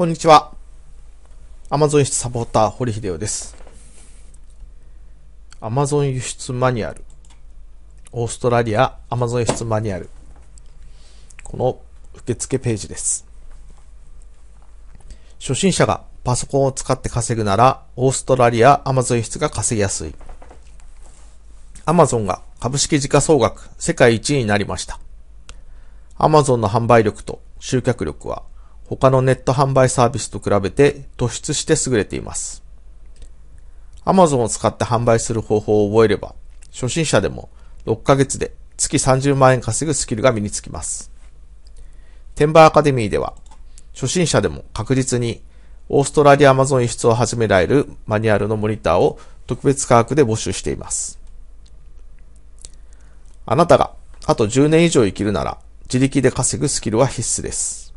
こんにちは。アマゾン輸出サポーター、堀秀夫です。アマゾン輸出マニュアル。オーストラリアアマゾン輸出マニュアル。この受付ページです。初心者がパソコンを使って稼ぐなら、オーストラリアアマゾン輸出が稼ぎやすい。アマゾンが株式時価総額世界一位になりました。アマゾンの販売力と集客力は他のネット販売サービスと比べて突出して優れています。Amazon を使って販売する方法を覚えれば、初心者でも6ヶ月で月30万円稼ぐスキルが身につきます。テンバーアカデミーでは、初心者でも確実にオーストラリア Amazon 輸出を始められるマニュアルのモニターを特別価格で募集しています。あなたがあと10年以上生きるなら自力で稼ぐスキルは必須です。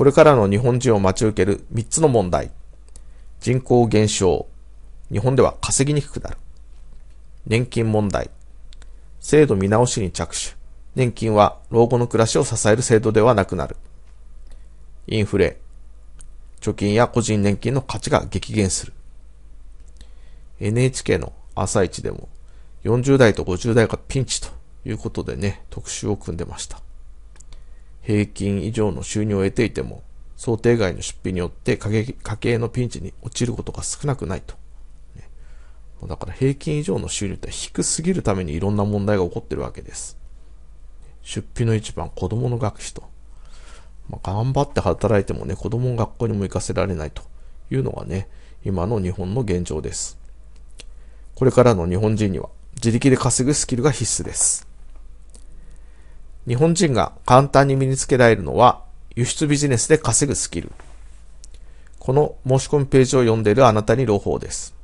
これからの日本人を待ち受ける3つの問題。人口減少。日本では稼ぎにくくなる。年金問題。制度見直しに着手。年金は老後の暮らしを支える制度ではなくなる。インフレ。貯金や個人年金の価値が激減する。NHK の朝市でも40代と50代がピンチということでね、特集を組んでました。平均以上の収入を得ていても、想定外の出費によって家計のピンチに陥ることが少なくないと。ね、だから平均以上の収入って低すぎるためにいろんな問題が起こってるわけです。出費の一番、子供の学費と。まあ、頑張って働いてもね、子供の学校にも行かせられないというのがね、今の日本の現状です。これからの日本人には自力で稼ぐスキルが必須です。日本人が簡単に身につけられるのは輸出ビジネスで稼ぐスキル。この申し込みページを読んでいるあなたに朗報です。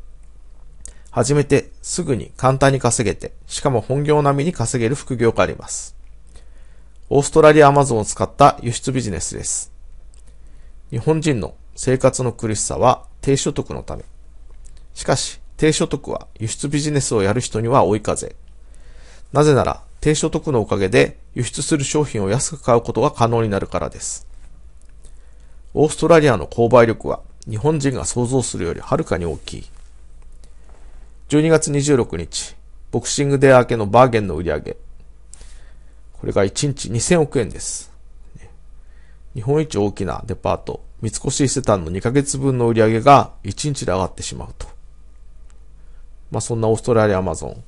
始めてすぐに簡単に稼げて、しかも本業並みに稼げる副業があります。オーストラリアアマゾンを使った輸出ビジネスです。日本人の生活の苦しさは低所得のため。しかし、低所得は輸出ビジネスをやる人には追い風。なぜなら、低所得のおかげで輸出する商品を安く買うことが可能になるからです。オーストラリアの購買力は日本人が想像するよりはるかに大きい。12月26日、ボクシングデー明けのバーゲンの売り上げ。これが1日2000億円です。日本一大きなデパート、三越伊勢丹の2ヶ月分の売り上げが1日で上がってしまうと。まあ、そんなオーストラリアアマゾン。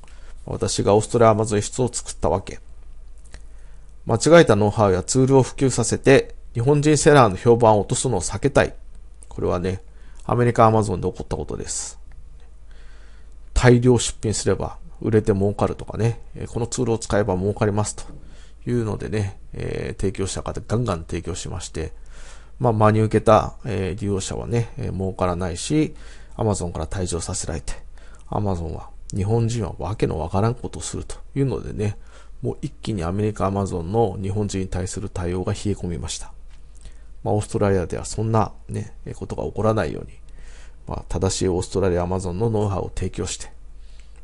私がオーストラリアアマゾン室を作ったわけ。間違えたノウハウやツールを普及させて、日本人セラーの評判を落とすのを避けたい。これはね、アメリカアマゾンで起こったことです。大量出品すれば売れて儲かるとかね、このツールを使えば儲かりますというのでね、えー、提供者方ガンガン提供しまして、まあ、真に受けた、えー、利用者はね、え儲からないし、アマゾンから退場させられて、アマゾンは日本人はわけのわからんことをするというのでね、もう一気にアメリカアマゾンの日本人に対する対応が冷え込みました。まあ、オーストラリアではそんなね、ことが起こらないように、まあ、正しいオーストラリアアマゾンのノウハウを提供して、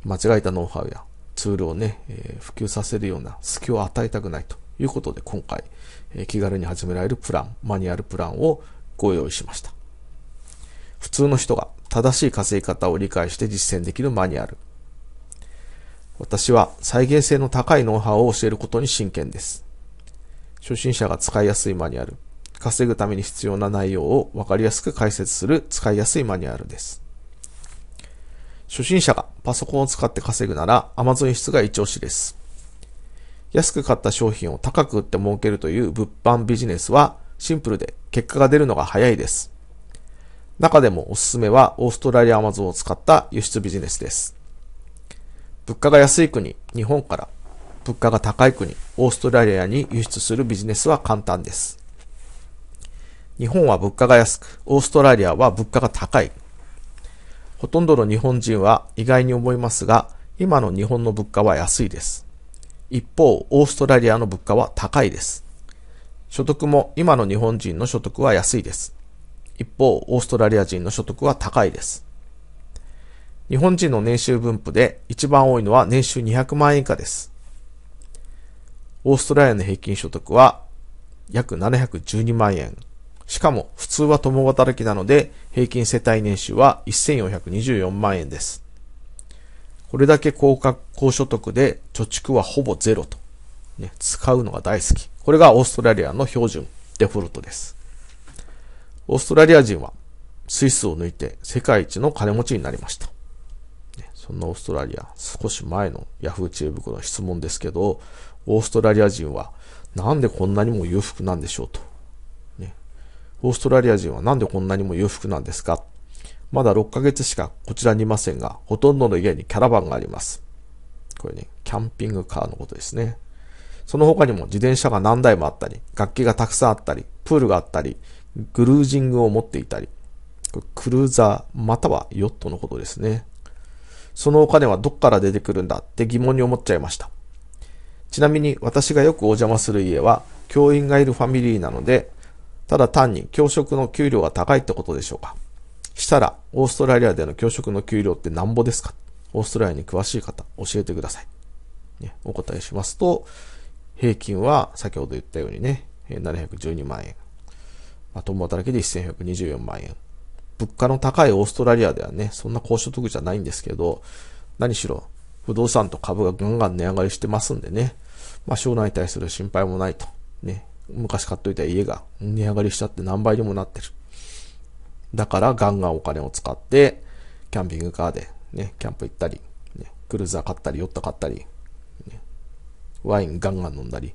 間違えたノウハウやツールをね、えー、普及させるような隙を与えたくないということで今回、えー、気軽に始められるプラン、マニュアルプランをご用意しました。普通の人が正しい稼ぎ方を理解して実践できるマニュアル。私は再現性の高いノウハウを教えることに真剣です。初心者が使いやすいマニュアル、稼ぐために必要な内容をわかりやすく解説する使いやすいマニュアルです。初心者がパソコンを使って稼ぐなら Amazon 室が一押しです。安く買った商品を高く売って儲けるという物販ビジネスはシンプルで結果が出るのが早いです。中でもおすすめはオーストラリア Amazon を使った輸出ビジネスです。物価が安い国、日本から物価が高い国、オーストラリアに輸出するビジネスは簡単です。日本は物価が安く、オーストラリアは物価が高い。ほとんどの日本人は意外に思いますが、今の日本の物価は安いです。一方、オーストラリアの物価は高いです。所得も今の日本人の所得は安いです。一方、オーストラリア人の所得は高いです。日本人の年収分布で一番多いのは年収200万円以下です。オーストラリアの平均所得は約712万円。しかも普通は共働きなので平均世帯年収は1424万円です。これだけ高高所得で貯蓄はほぼゼロと、ね。使うのが大好き。これがオーストラリアの標準、デフォルトです。オーストラリア人はスイスを抜いて世界一の金持ちになりました。そんなオーストラリア、少し前の Yahoo! 知恵袋の質問ですけど、オーストラリア人はなんでこんなにも裕福なんでしょうと。ね、オーストラリア人はなんでこんなにも裕福なんですかまだ6ヶ月しかこちらにいませんが、ほとんどの家にキャラバンがあります。これね、キャンピングカーのことですね。その他にも自転車が何台もあったり、楽器がたくさんあったり、プールがあったり、グルージングを持っていたり、クルーザーまたはヨットのことですね。そのお金はどっから出てくるんだって疑問に思っちゃいました。ちなみに私がよくお邪魔する家は教員がいるファミリーなので、ただ単に教職の給料が高いってことでしょうか。したら、オーストラリアでの教職の給料ってなんぼですかオーストラリアに詳しい方、教えてください。ね、お答えしますと、平均は先ほど言ったようにね、712万円。まあ、共働きで1124万円。物価の高いオーストラリアではね、そんな高所得じゃないんですけど、何しろ不動産と株がガンガン値上がりしてますんでね、まあ将来に対する心配もないと。ね、昔買っといた家が値上がりしちゃって何倍にもなってる。だからガンガンお金を使って、キャンピングカーでね、キャンプ行ったり、ね、クルーザー買ったり、ヨット買ったり、ね、ワインガンガン飲んだり、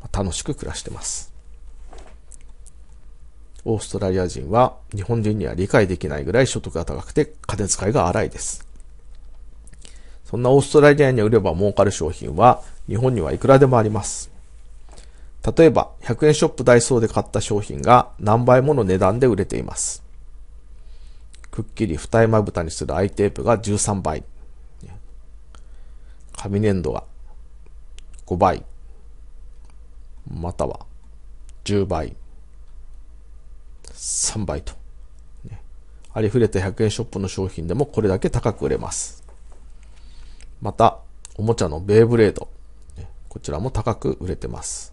まあ、楽しく暮らしてます。オーストラリア人は日本人には理解できないぐらい所得が高くて金遣いが荒いです。そんなオーストラリアに売れば儲かる商品は日本にはいくらでもあります。例えば100円ショップダイソーで買った商品が何倍もの値段で売れています。くっきり二重まぶたにするアイテープが13倍。紙粘土が5倍。または10倍。3倍と。ね、ありふれた100円ショップの商品でもこれだけ高く売れます。また、おもちゃのベイブレード。こちらも高く売れてます。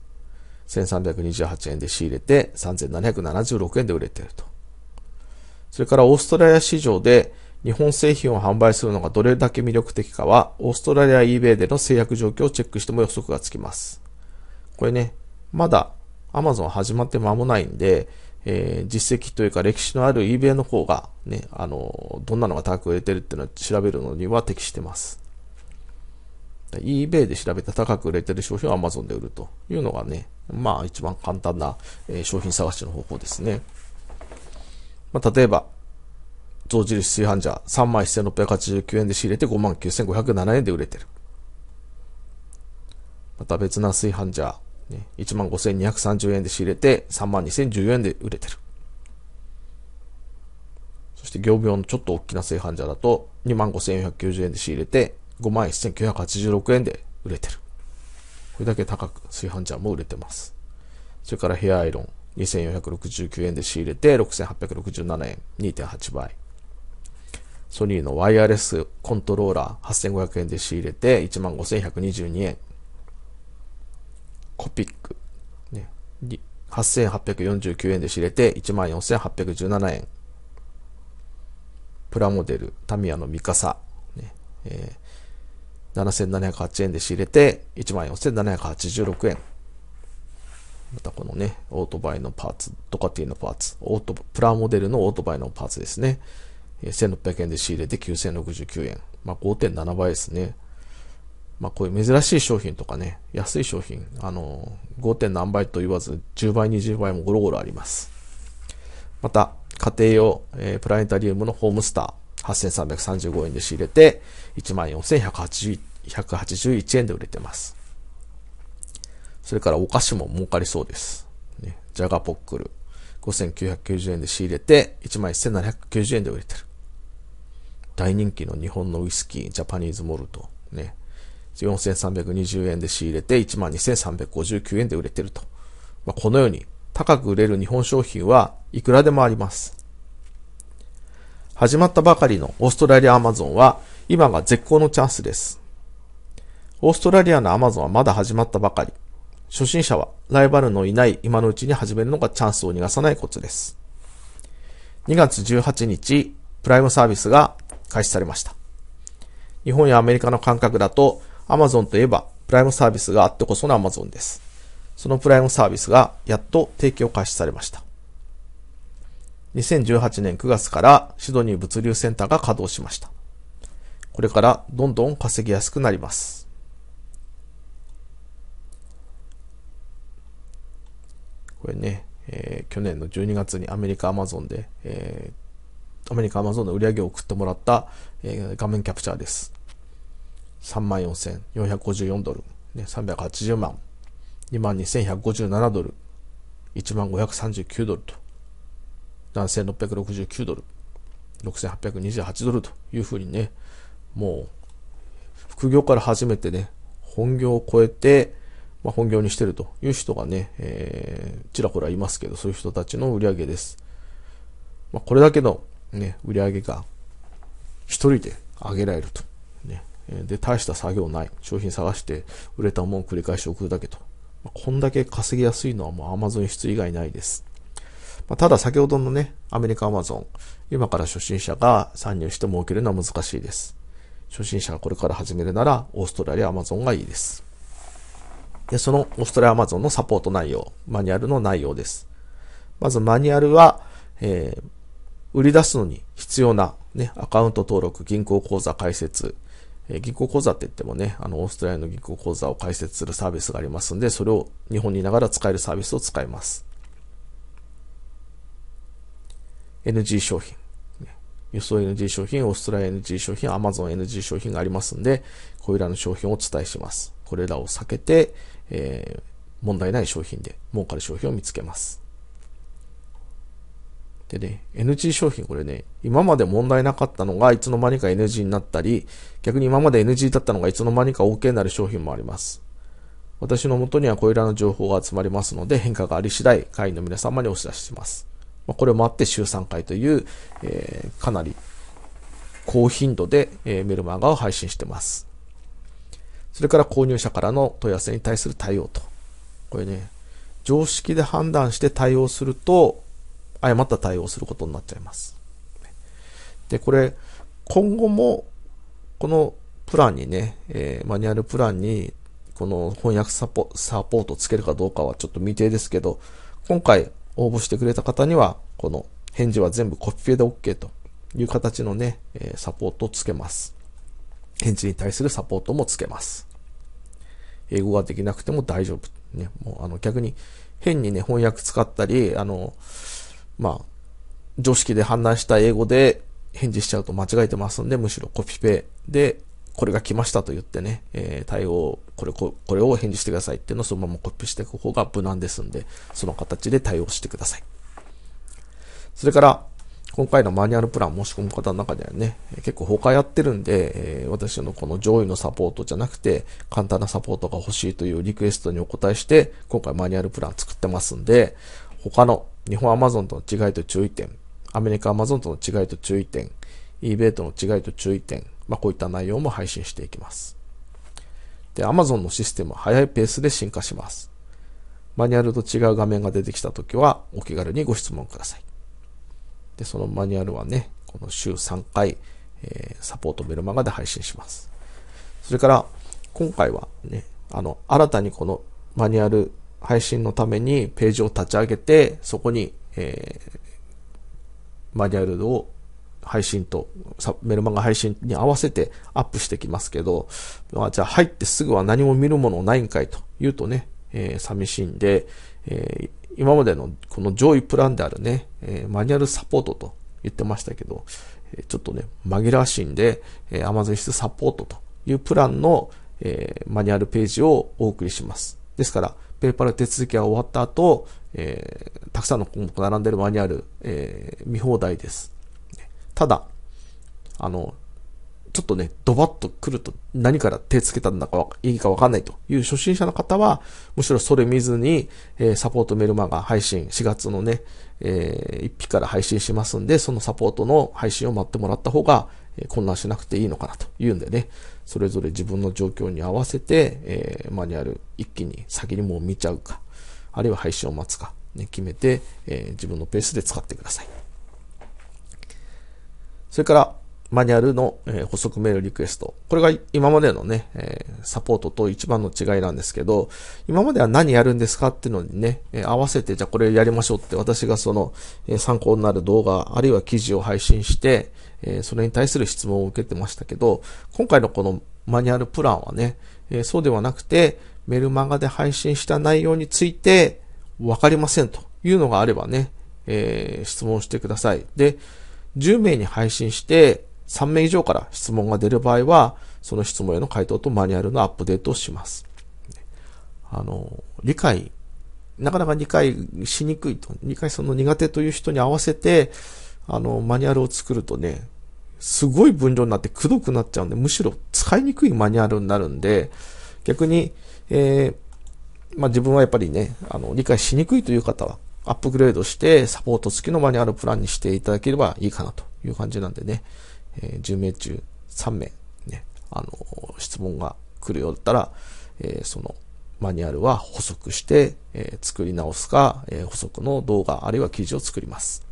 1328円で仕入れて、3776円で売れてると。それからオーストラリア市場で日本製品を販売するのがどれだけ魅力的かは、オーストラリア eBay での制約状況をチェックしても予測がつきます。これね、まだ Amazon 始まって間もないんで、えー、実績というか歴史のある eBay の方がね、あの、どんなのが高く売れてるっていうのを調べるのには適してます。eBay で調べた高く売れてる商品を Amazon で売るというのがね、まあ一番簡単な、えー、商品探しの方法ですね。まあ例えば、象印炊飯ジャー3枚1689円で仕入れて59,507円で売れてる。また別な炊飯ジャーね、15,230円で仕入れて、32,014円で売れてる。そして業務用のちょっと大きな製版者だと、25,490円で仕入れて、51,986円で売れてる。これだけ高く、炊飯茶も売れてます。それからヘアアイロン、2469円で仕入れて、6867円、2.8倍。ソニーのワイヤレスコントローラー、8500円で仕入れて、15122円、コピック、ね、8849円で知れて14817円。プラモデル、タミヤのミカサ、ねえー、7708円で仕入れて14,786円。またこのね、オートバイのパーツ、ドカティのパーツ、オート、プラモデルのオートバイのパーツですね。1600円で仕入れて9,069円。まあ、5.7倍ですね。まあ、こういう珍しい商品とかね、安い商品、あの、5. 点何倍と言わず、10倍、20倍もゴロゴロあります。また、家庭用、えー、プラネタリウムのホームスター、8335円で仕入れて、14,181円で売れてます。それからお菓子も儲かりそうです。ね、ジャガポックル、5,990円で仕入れて、11,790円で売れてる。大人気の日本のウイスキー、ジャパニーズモルト、ね、4320円で仕入れて12,359円で売れてると。まあ、このように高く売れる日本商品はいくらでもあります。始まったばかりのオーストラリアアマゾンは今が絶好のチャンスです。オーストラリアのアマゾンはまだ始まったばかり。初心者はライバルのいない今のうちに始めるのがチャンスを逃がさないコツです。2月18日、プライムサービスが開始されました。日本やアメリカの感覚だと Amazon といえば、プライムサービスがあってこその Amazon です。そのプライムサービスがやっと提供開始されました。2018年9月からシドニー物流センターが稼働しました。これからどんどん稼ぎやすくなります。これね、えー、去年の12月にアメリカアマゾンで、えー、アメリカアマゾンの売り上げを送ってもらった、えー、画面キャプチャーです。34,454ドル、ね、380万、22,157ドル、15,539ドルと、7,669ドル、6,828ドルというふうにね、もう、副業から始めてね、本業を超えて、まあ、本業にしてるという人がね、えー、ちらほらいますけど、そういう人たちの売り上げです。まあ、これだけのね、売り上げが一人で上げられると。ね。で、大した作業ない。商品探して売れたもん繰り返し送るだけと。こんだけ稼ぎやすいのはもう Amazon 室以外ないです。まただ先ほどのね、アメリカ Amazon、今から初心者が参入して儲けるのは難しいです。初心者がこれから始めるなら、オーストラリア Amazon がいいです。で、そのオーストラリア Amazon のサポート内容、マニュアルの内容です。まずマニュアルは、えー、売り出すのに必要な、ね、アカウント登録、銀行口座開設、え銀行口座って言ってもね、あの、オーストラリアの銀行口座を開設するサービスがありますんで、それを日本にいながら使えるサービスを使います。NG 商品。輸送 NG 商品、オーストラリア NG 商品、Amazon NG 商品がありますんで、これらの商品をお伝えします。これらを避けて、えー、問題ない商品で儲かる商品を見つけます。でね、NG 商品これね、今まで問題なかったのがいつの間にか NG になったり、逆に今まで NG だったのがいつの間にか OK になる商品もあります。私の元にはこいらの情報が集まりますので、変化があり次第、会員の皆様にお知らせします。まこれもあって週3回という、えー、かなり高頻度で、えー、メルマガを配信してます。それから購入者からの問い合わせに対する対応と。これね、常識で判断して対応すると、誤った対応をすることになっちゃいます。で、これ、今後も、このプランにね、えー、マニュアルプランに、この翻訳サポサポートつけるかどうかはちょっと未定ですけど、今回応募してくれた方には、この返事は全部コピペで OK という形のね、えサポートをつけます。返事に対するサポートもつけます。英語ができなくても大丈夫。ね、もうあの逆に変にね、翻訳使ったり、あの、まあ、常識で判断した英語で返事しちゃうと間違えてますんで、むしろコピペで、これが来ましたと言ってね、えー、対応、これこ、これを返事してくださいっていうのをそのままコピペしていく方が無難ですんで、その形で対応してください。それから、今回のマニュアルプラン申し込む方の中ではね、結構他やってるんで、えー、私のこの上位のサポートじゃなくて、簡単なサポートが欲しいというリクエストにお答えして、今回マニュアルプラン作ってますんで、他の日本アマゾンとの違いと注意点、アメリカアマゾンとの違いと注意点、eBay との違いと注意点、まあ、こういった内容も配信していきます。で、アマゾンのシステムは速いペースで進化します。マニュアルと違う画面が出てきたときは、お気軽にご質問ください。で、そのマニュアルはね、この週3回、えー、サポートメルマガで配信します。それから、今回はね、あの、新たにこのマニュアル配信のためにページを立ち上げて、そこに、えー、マニュアルを配信と、メルマガ配信に合わせてアップしてきますけど、まあ、じゃあ入ってすぐは何も見るものないんかいと言うとね、えー、寂しいんで、えー、今までのこの上位プランであるね、えー、マニュアルサポートと言ってましたけど、えちょっとね、紛らわしいんで、え Amazon 室サポートというプランの、えマニュアルページをお送りします。ですから、ペーパーの手続きが終わった後、えー、たくさんの項目が並んでるマニュアル、えー、見放題です。ただ、あの、ちょっとね、ドバッと来ると何から手つけたんだかいいかわかんないという初心者の方は、むしろそれ見ずに、えー、サポートメルマガ配信4月のね、えー、1匹から配信しますんで、そのサポートの配信を待ってもらった方が、えー、混乱しなくていいのかなというんでね、それぞれ自分の状況に合わせて、えー、マニュアル一気に先にもう見ちゃうか、あるいは配信を待つか、ね、決めて、えー、自分のペースで使ってください。それから、マニュアルの、え補足メールリクエスト。これが今までのね、えサポートと一番の違いなんですけど、今までは何やるんですかっていうのにね、え合わせて、じゃあこれやりましょうって私がその、え参考になる動画、あるいは記事を配信して、えそれに対する質問を受けてましたけど、今回のこのマニュアルプランはね、えそうではなくて、メルマガで配信した内容について、わかりませんというのがあればね、え質問してください。で、10名に配信して、3名以上から質問が出る場合は、その質問への回答とマニュアルのアップデートをします。あの、理解、なかなか理解しにくいと、理解その苦手という人に合わせて、あの、マニュアルを作るとね、すごい分量になってくどくなっちゃうんで、むしろ使いにくいマニュアルになるんで、逆に、えー、まあ、自分はやっぱりね、あの、理解しにくいという方は、アップグレードして、サポート付きのマニュアルプランにしていただければいいかなという感じなんでね。えー、10名中3名、ね、あの、質問が来るようだったら、えー、そのマニュアルは補足して、えー、作り直すか、え補足の動画あるいは記事を作ります。